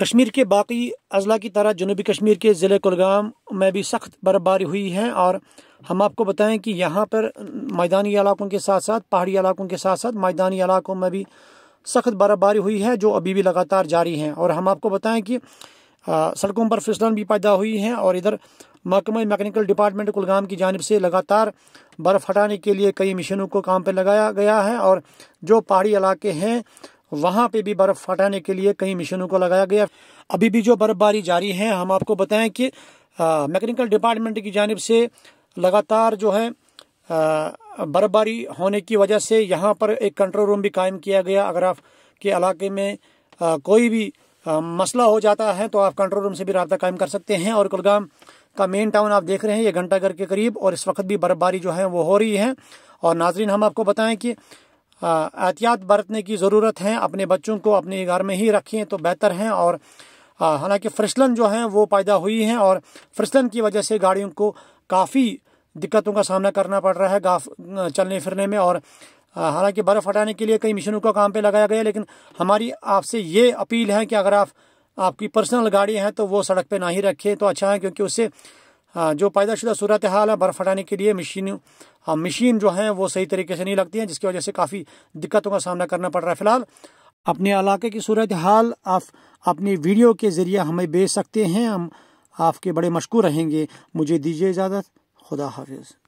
कश्मीर के बाकी अजला की तरह जनूबी कश्मीर के ज़िले कुलगाम में भी सख्त बर्फबारी हुई है और हम आपको बताएं कि यहाँ पर मैदानी इलाकों के साथ साथ पहाड़ी इलाकों के साथ साथ मैदानी इलाकों में भी सख्त बर्फबारी हुई है जो अभी भी लगातार जारी है और हम आपको बताएं कि सड़कों पर फिसलन भी पैदा हुई है और इधर महकमा मैकेनिकल डिपार्टमेंट कुलगाम की जानब से लगातार बर्फ़ हटाने के लिए कई मशीनों को काम पर लगाया गया है और जो पहाड़ी इलाके हैं वहाँ पे भी बर्फ़ हटाने के लिए कई मिशनों को लगाया गया अभी भी जो बर्फ़बारी जारी है हम आपको बताएं कि मैकेनिकल डिपार्टमेंट की जानब से लगातार जो है बर्फबारी होने की वजह से यहाँ पर एक कंट्रोल रूम भी कायम किया गया अगर आप के इलाके में आ, कोई भी आ, मसला हो जाता है तो आप कंट्रोल रूम से भी रबा कायम कर सकते हैं और कुलगाम का मेन टाउन आप देख रहे हैं ये घंटाघर के करीब और इस वक्त भी बर्फबारी जो है वो हो रही है और नाजरीन हम आपको बताएं कि एहतियात बरतने की ज़रूरत है अपने बच्चों को अपने घर में ही रखें तो बेहतर हैं और हालांकि फ्रिसलन जो है वो पैदा हुई हैं और फ्रिसलन की वजह से गाड़ियों को काफ़ी दिक्कतों का सामना करना पड़ रहा है गाफ चलने फिरने में और हालांकि बर्फ़ हटाने के लिए कई मशीनों का काम पे लगाया गया लेकिन हमारी आपसे ये अपील है कि अगर आप आपकी पर्सनल गाड़ी है तो वो सड़क पे ना ही रखें तो अच्छा है क्योंकि उससे हाँ, जो पैदाशुदा सूरत हाल है बर्फ़ हटाने के लिए मशीन हाँ, मशीन जो हैं वो सही तरीके से नहीं लगती हैं जिसकी वजह से काफ़ी दिक्कतों का सामना करना पड़ रहा है फ़िलहाल अपने इलाके की सूरत हाल आप अपनी वीडियो के ज़रिए हमें भेज सकते हैं हम आपके बड़े मशहूर रहेंगे मुझे दीजिए इजाज़त खुदा हाफिज़